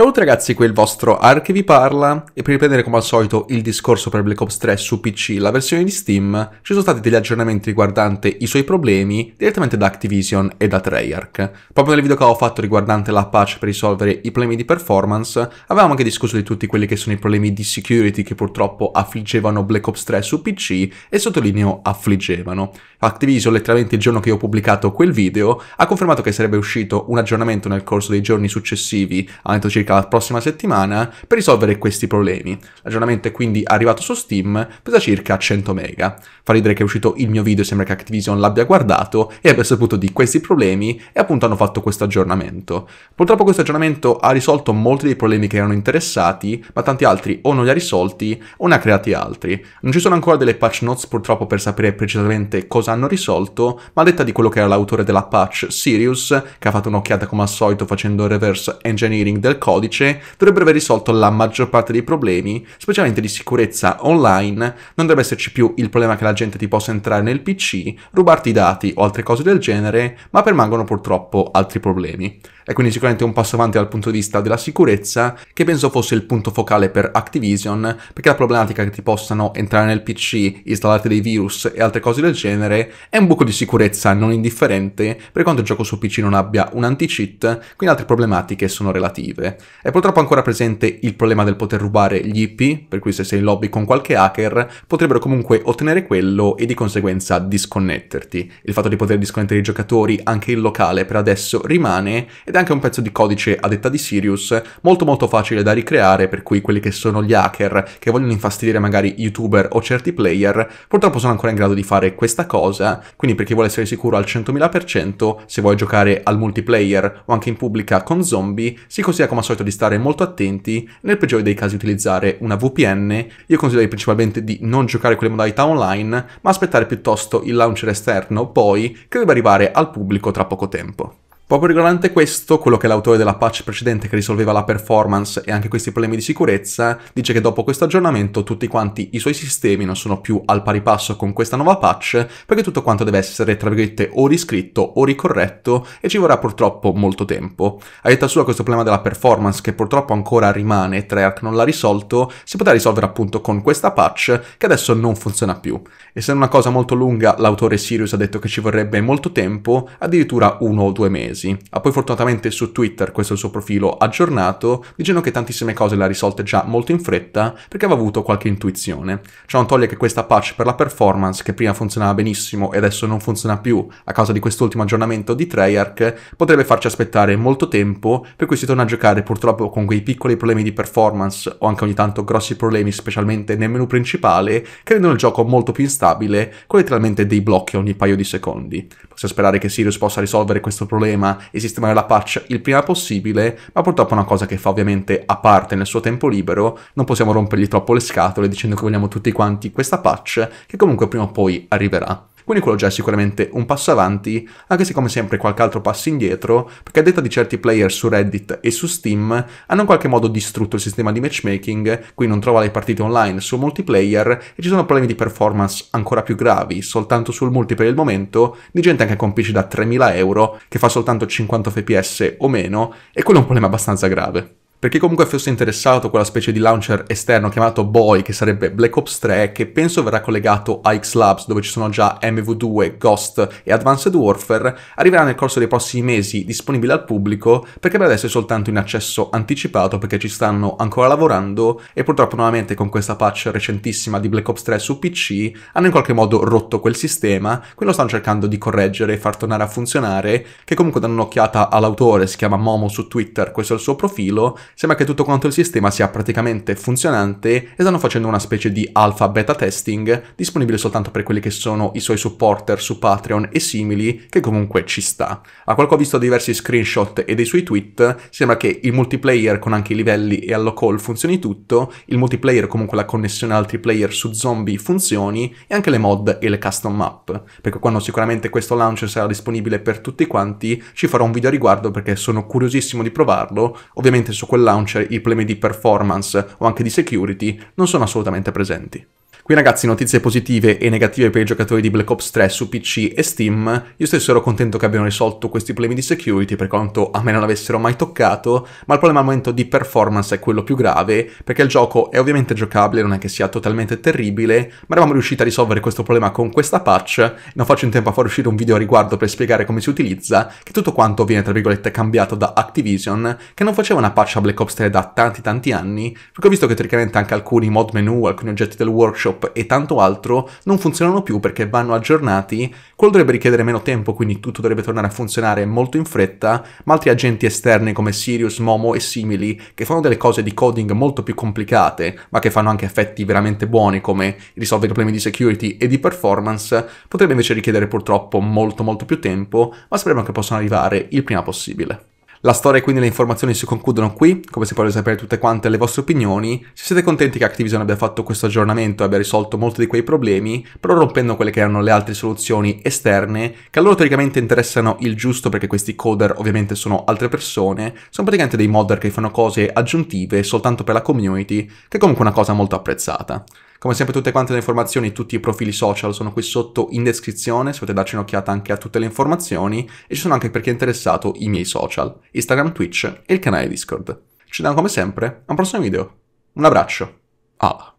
Ciao a tutti ragazzi, qui è il vostro Ark vi parla e per riprendere come al solito il discorso per Black Ops 3 su PC, la versione di Steam, ci sono stati degli aggiornamenti riguardanti i suoi problemi direttamente da Activision e da Treyarch. Proprio nel video che avevo fatto riguardante la patch per risolvere i problemi di performance, avevamo anche discusso di tutti quelli che sono i problemi di security che purtroppo affliggevano Black Ops 3 su PC e sottolineo affliggevano. Activision letteralmente il giorno che io ho pubblicato quel video, ha confermato che sarebbe uscito un aggiornamento nel corso dei giorni successivi, ha circa la prossima settimana, per risolvere questi problemi. L'aggiornamento è quindi arrivato su Steam, pesa circa 100 mega. Fa ridere che è uscito il mio video e sembra che Activision l'abbia guardato e abbia saputo di questi problemi e appunto hanno fatto questo aggiornamento. Purtroppo questo aggiornamento ha risolto molti dei problemi che erano interessati, ma tanti altri o non li ha risolti o ne ha creati altri. Non ci sono ancora delle patch notes purtroppo per sapere precisamente cosa cosa hanno risolto, ma a detta di quello che era l'autore della patch Sirius, che ha fatto un'occhiata come al solito facendo il reverse engineering del codice, dovrebbe aver risolto la maggior parte dei problemi, specialmente di sicurezza online, non dovrebbe esserci più il problema che la gente ti possa entrare nel PC, rubarti i dati o altre cose del genere, ma permangono purtroppo altri problemi. È quindi sicuramente un passo avanti dal punto di vista della sicurezza, che penso fosse il punto focale per Activision, perché la problematica che ti possano entrare nel PC, installarti dei virus e altre cose del genere particolare è un buco di sicurezza non indifferente per quanto il gioco su PC non abbia un anti-cheat, quindi altre problematiche sono relative. È purtroppo ancora presente il problema del poter rubare gli IP, per cui se sei in lobby con qualche hacker potrebbero comunque ottenere quello e di conseguenza disconnetterti. Il fatto di poter disconnettere i giocatori anche in locale per adesso rimane ed è anche un pezzo di codice a detta di Sirius molto molto facile da ricreare per cui quelli che sono gli hacker che vogliono infastidire magari youtuber o certi player purtroppo sono ancora in grado di fare questa cosa cosa, eh. quindi per chi vuole essere sicuro al 100.000%, se vuoi giocare al multiplayer o anche in pubblica con zombie, si consiglia come al solito di stare molto attenti, nel peggiore dei casi utilizzare una VPN, io consiglio principalmente di non giocare con le modalità online, ma aspettare piuttosto il launcher esterno poi che deve arrivare al pubblico tra poco tempo. Proprio riguardante questo, quello che l'autore della patch precedente che risolveva la performance e anche questi problemi di sicurezza, dice che dopo questo aggiornamento tutti quanti i suoi sistemi non sono più al pari passo con questa nuova patch, perché tutto quanto deve essere, tra virgolette, o riscritto o ricorretto e ci vorrà purtroppo molto tempo. A detta sua questo problema della performance che purtroppo ancora rimane, e Treyarch non l'ha risolto, si potrà risolvere appunto con questa patch che adesso non funziona più. Essendo una cosa molto lunga, l'autore Sirius ha detto che ci vorrebbe molto tempo, addirittura uno o due mesi mesi. Ha poi fortunatamente su Twitter, questo è il suo profilo, aggiornato, dicendo che tantissime cose le ha risolte già molto in fretta perché aveva avuto qualche intuizione. Ciò non toglie che questa patch per la performance, che prima funzionava benissimo e adesso non funziona più a causa di quest'ultimo aggiornamento di Treyarch, potrebbe farci aspettare molto tempo, per cui si torna a giocare purtroppo con quei piccoli problemi di performance o anche ogni tanto grossi problemi specialmente nel menu principale che rendono il gioco molto più instabile con letteralmente dei blocchi ogni paio di secondi. Possiamo sperare che Sirius possa risolvere questo problema problema e sistemare la patch il prima possibile, ma purtroppo è una cosa che fa ovviamente a parte nel suo tempo libero, non possiamo rompergli troppo le scatole dicendo che vogliamo tutti quanti questa patch che comunque prima o poi arriverà. Quindi quello già è sicuramente un passo avanti, anche se come sempre qualche altro passo indietro, perché a detta di certi player su Reddit e su Steam hanno in qualche modo distrutto il sistema di matchmaking, qui non trova le partite online sul multiplayer e ci sono problemi di performance ancora più gravi, soltanto sul multi per il momento, di gente anche con PC da 3000 euro che fa soltanto 50 fps o meno, e quello è un problema abbastanza grave. Per chi comunque fosse interessato a quella specie di launcher esterno chiamato Boy, che sarebbe Black Ops 3, che penso verrà collegato a X-Labs, dove ci sono già MV2, Ghost e Advanced Warfare, arriverà nel corso dei prossimi mesi disponibile al pubblico, perché per adesso è soltanto in accesso anticipato perché ci stanno ancora lavorando e purtroppo nuovamente con questa patch recentissima di Black Ops 3 su PC hanno in qualche modo rotto quel sistema, quello stanno cercando di correggere e far tornare a funzionare, che comunque danno un'occhiata all'autore, si chiama Momo su Twitter, questo è il suo profilo, sembra che tutto quanto il sistema sia praticamente funzionante e stanno facendo una specie di alpha beta testing disponibile soltanto per quelli che sono i suoi supporter su Patreon e simili, che comunque ci sta. A quel che ho visto diversi screenshot e dei suoi tweet, sembra che il multiplayer con anche i livelli e allo call funzioni tutto, il multiplayer comunque la connessione ad altri player su zombie funzioni e anche le mod e le custom map, perché quando sicuramente questo launcher sarà disponibile per tutti quanti ci farò un video a riguardo perché sono curiosissimo di provarlo, ovviamente su quello quel launcher i problemi di performance o anche di security non sono assolutamente presenti. Qui ragazzi notizie positive e negative per i giocatori di Black Ops 3 su PC e Steam, io stesso ero contento che abbiano risolto questi problemi di security per quanto a me non l'avessero mai toccato, ma il problema al momento di performance è quello più grave, perché il gioco è ovviamente giocabile, non è che sia totalmente terribile, ma eravamo riusciti a risolvere questo problema con questa patch, non faccio in tempo a far uscire un video a riguardo per spiegare come si utilizza, che tutto quanto viene tra virgolette cambiato da Activision, che non faceva una patch a Black Ops 3 da tanti tanti anni, perché ho visto che teoricamente anche alcuni mod menu, alcuni oggetti del workshop Photoshop e tanto altro non funzionano più perché vanno aggiornati, quello dovrebbe richiedere meno tempo, quindi tutto dovrebbe tornare a funzionare molto in fretta, ma altri agenti esterni come Sirius, Momo e simili, che fanno delle cose di coding molto più complicate, ma che fanno anche effetti veramente buoni come risolvere problemi di security e di performance, potrebbe invece richiedere purtroppo molto molto più tempo, ma speriamo che possano arrivare il prima possibile. La storia e quindi le informazioni si concludono qui, come se volete sapere tutte quante le vostre opinioni. Se siete contenti che Activision abbia fatto questo aggiornamento e abbia risolto molti di quei problemi, però rompendo quelle che erano le altre soluzioni esterne, che a loro teoricamente interessano il giusto perché questi coder ovviamente sono altre persone, sono praticamente dei modder che fanno cose aggiuntive soltanto per la community, che è comunque una cosa molto apprezzata. Come sempre tutte quante le informazioni, tutti i profili social sono qui sotto in descrizione, se potete darci un'occhiata anche a tutte le informazioni e ci sono anche per chi è interessato i miei social, Instagram, Twitch e il canale Discord. Ci vediamo come sempre a un prossimo video. Un abbraccio. Ah.